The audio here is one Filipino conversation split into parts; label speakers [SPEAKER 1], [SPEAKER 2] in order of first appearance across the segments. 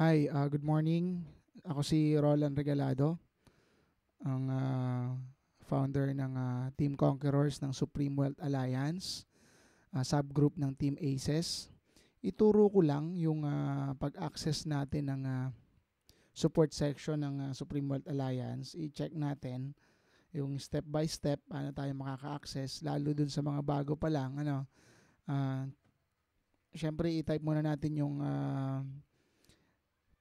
[SPEAKER 1] Hi, uh, good morning. Ako si Roland Regalado, ang uh, founder ng uh, Team Conquerors ng Supreme Wealth Alliance, uh, subgroup ng Team ACES. Ituro ko lang yung uh, pag-access natin ng uh, support section ng uh, Supreme Wealth Alliance. I-check natin yung step by step paano tayo makaka-access lalo dun sa mga bago pa lang ano uh, syempre i-type muna natin yung uh,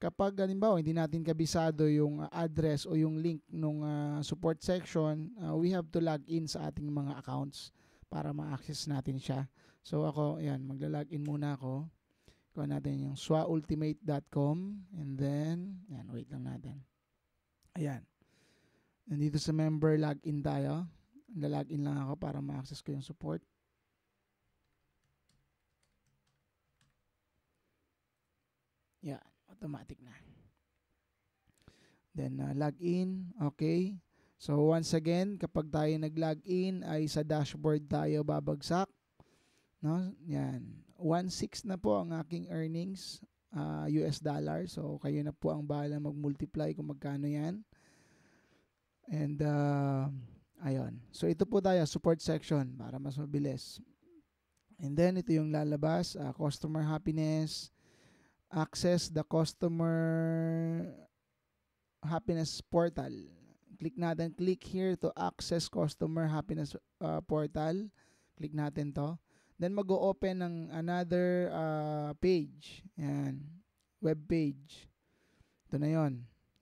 [SPEAKER 1] kapag halimbawa hindi natin kabisado yung ah, address o yung link nung uh, support section, uh, we have to log in sa ating mga accounts para ma-access natin siya. So ako, ayan, magla-login muna ako. Kuha natin yung swaultimate.com and then, ayan, wait lang natin. Ayan. Nandito sa member login tayo. Nagla-login lang ako para ma-access ko yung support. Yeah automatic na. Then, uh, log in. Okay. So, once again, kapag tayo nag-log in, ay sa dashboard tayo babagsak. No? Yan. 1.6 na po ang aking earnings uh, US dollar. So, kayo na po ang bahala mag-multiply kung magkano yan. And, uh, ayon. So, ito po tayo, support section para mas mabilis. And then, ito yung lalabas, uh, customer happiness, access the customer happiness portal. Click natin, click here to access customer happiness uh, portal. Click natin to. Then mag-open ng another uh, page. Ayan. Web page. Ito na yon.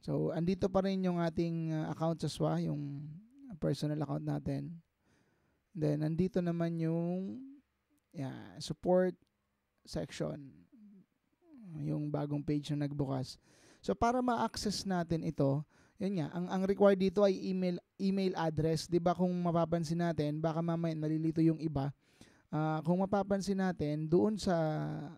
[SPEAKER 1] So, andito pa rin yung ating uh, account sa SWA, yung personal account natin. Then, andito naman yung yeah, support section yung bagong page na nagbukas. So para ma-access natin ito, yun nga, ang, ang required dito ay email, email address. ba diba kung mapapansin natin, baka mamaya nalilito yung iba, uh, kung mapapansin natin, doon sa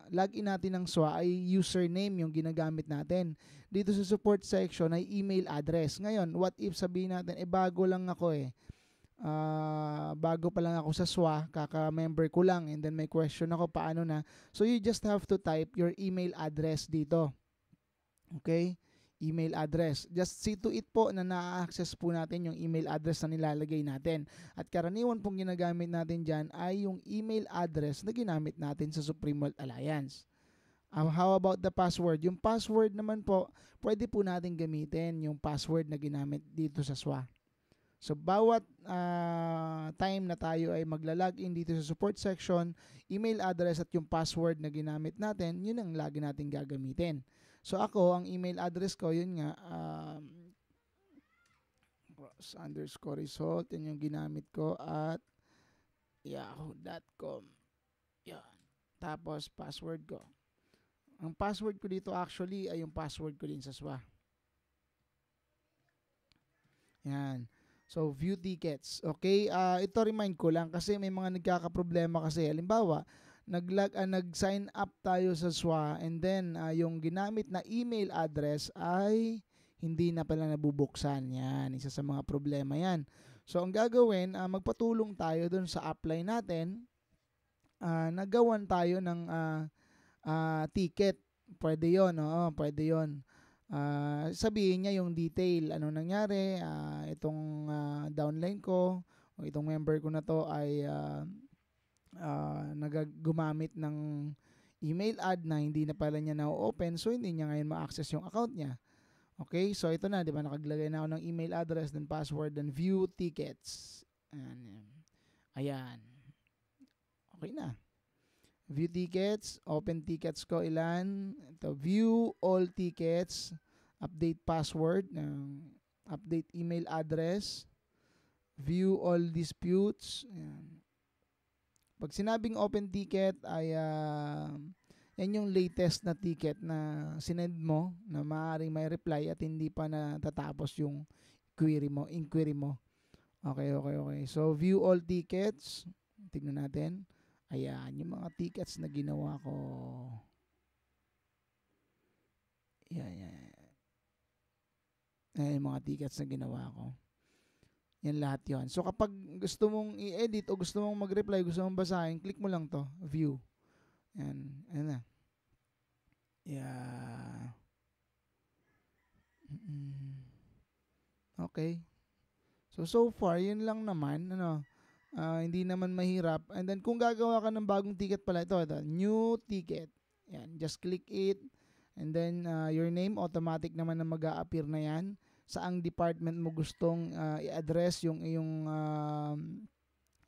[SPEAKER 1] login natin ng SWA ay username yung ginagamit natin. Dito sa support section ay email address. Ngayon, what if sabihin natin, eh bago lang ako eh uh, bago pa lang ako sa SWA, kaka-member ko lang and then may question ako paano na. So you just have to type your email address dito. Okay? Email address. Just see to it po na na-access po natin yung email address na nilalagay natin. At karaniwan pong ginagamit natin dyan ay yung email address na ginamit natin sa Supreme World Alliance. Um, how about the password? Yung password naman po, pwede po natin gamitin yung password na ginamit dito sa SWA. So bawat uh, time na tayo ay magla-login dito sa support section, email address at yung password na ginamit natin, yun ang lagi natin gagamitin. So ako, ang email address ko, yun nga, um, cross underscore result, yun yung ginamit ko at yahoo.com. Yan. Tapos password ko. Ang password ko dito actually ay yung password ko din sa SWA. Yan. So, view tickets. Okay, uh, ito remind ko lang kasi may mga nagkakaproblema kasi. Halimbawa, nag log uh, ah, nag-sign up tayo sa SWA and then uh, yung ginamit na email address ay hindi na pala nabubuksan. Yan, isa sa mga problema yan. So, ang gagawin, uh, magpatulong tayo dun sa apply natin. Uh, nagawan tayo ng uh, uh, ticket. Pwede yun, no? pwede yun uh, sabihin niya yung detail, ano nangyari, uh, itong uh, downline ko o itong member ko na to ay uh, uh, nagagumamit ng email ad na hindi na pala niya na-open so hindi niya ngayon ma-access yung account niya. Okay, so ito na, di ba? Nakaglagay na ako ng email address, then password, then view tickets. Ayan. Ayan. Okay na. View tickets, open tickets ko ilan. Ito, view all tickets, update password, um, update email address, view all disputes. Ayan. Pag sinabing open ticket ay uh, yan yung latest na ticket na sinend mo na maaaring may reply at hindi pa natatapos yung query mo, inquiry mo. Okay, okay, okay. So, view all tickets. Tingnan natin. Ayan, yung mga tickets na ginawa ko. Yan, yan. Ayan, yung mga tickets na ginawa ko. Yan lahat yon. So kapag gusto mong i-edit o gusto mong mag-reply, gusto mong basahin, click mo lang to, view. Yan, ayan na. Yeah. Okay. So so far, yun lang naman ano. Uh, hindi naman mahirap. And then kung gagawa ka ng bagong ticket pala ito, ito new ticket. Yan, just click it. And then uh, your name automatic naman na mag appear na 'yan. Saang department mo gustong uh, i-address yung iyong uh, um,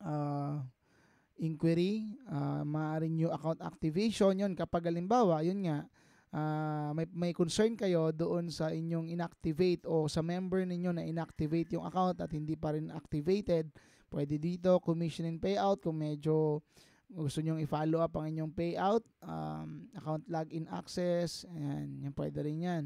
[SPEAKER 1] uh, inquiry, uh, maaari new account activation 'yon kapag halimbawa, 'yun nga uh, may, may concern kayo doon sa inyong inactivate o sa member ninyo na inactivate yung account at hindi pa rin activated, Pwede dito, commission and payout kung medyo gusto nyong i-follow up ang inyong payout, um, account login access, and yan pwede rin yan.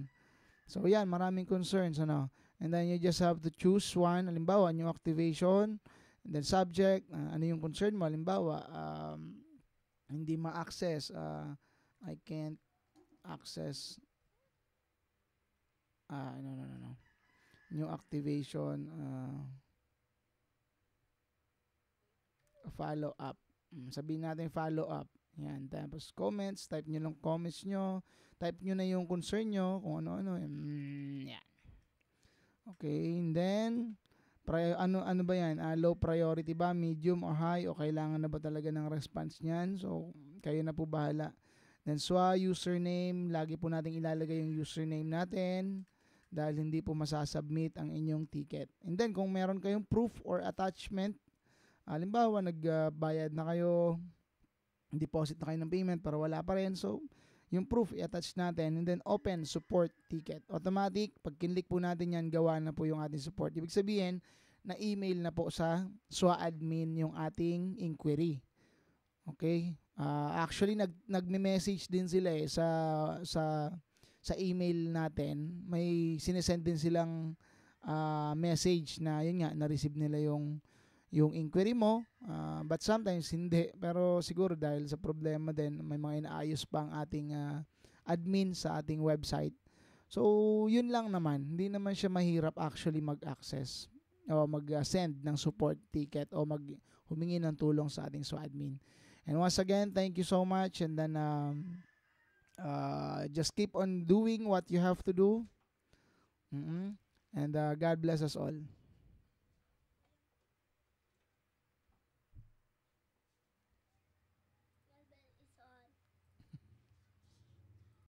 [SPEAKER 1] So yan, maraming concerns. Ano? And then you just have to choose one, halimbawa, new activation, and then subject, uh, ano yung concern mo, halimbawa, um, hindi ma-access, uh, I can't access, ah, uh, no, no, no, no, new activation, uh, follow up. Mm, sabihin natin follow up. Yan, tapos comments, type nyo lang comments nyo, type nyo na yung concern nyo, kung ano-ano, mm, yan. Okay, and then, pri- ano, ano ba yan? Uh, low priority ba, medium or high, o kailangan na ba talaga ng response nyan? So, kayo na po bahala. Then, swa, username, lagi po natin ilalagay yung username natin dahil hindi po masasubmit ang inyong ticket. And then, kung meron kayong proof or attachment Halimbawa, nagbayad na kayo, deposit na kayo ng payment pero wala pa rin. So, yung proof i-attach natin and then open support ticket. Automatic, pag kinlik po natin yan, gawa na po yung ating support. Ibig sabihin, na email na po sa SWA admin yung ating inquiry. Okay? Uh, actually nag nagme-message din sila eh sa sa sa email natin. May sinesend din silang uh, message na yun nga na-receive nila yung yung inquiry mo, uh, but sometimes hindi. Pero siguro dahil sa problema din, may mga inaayos pa ang ating uh, admin sa ating website. So, yun lang naman. Hindi naman siya mahirap actually mag-access o mag-send ng support ticket o mag humingi ng tulong sa ating admin And once again, thank you so much and then um, uh, just keep on doing what you have to do. Mm-hmm. And uh, God bless us all.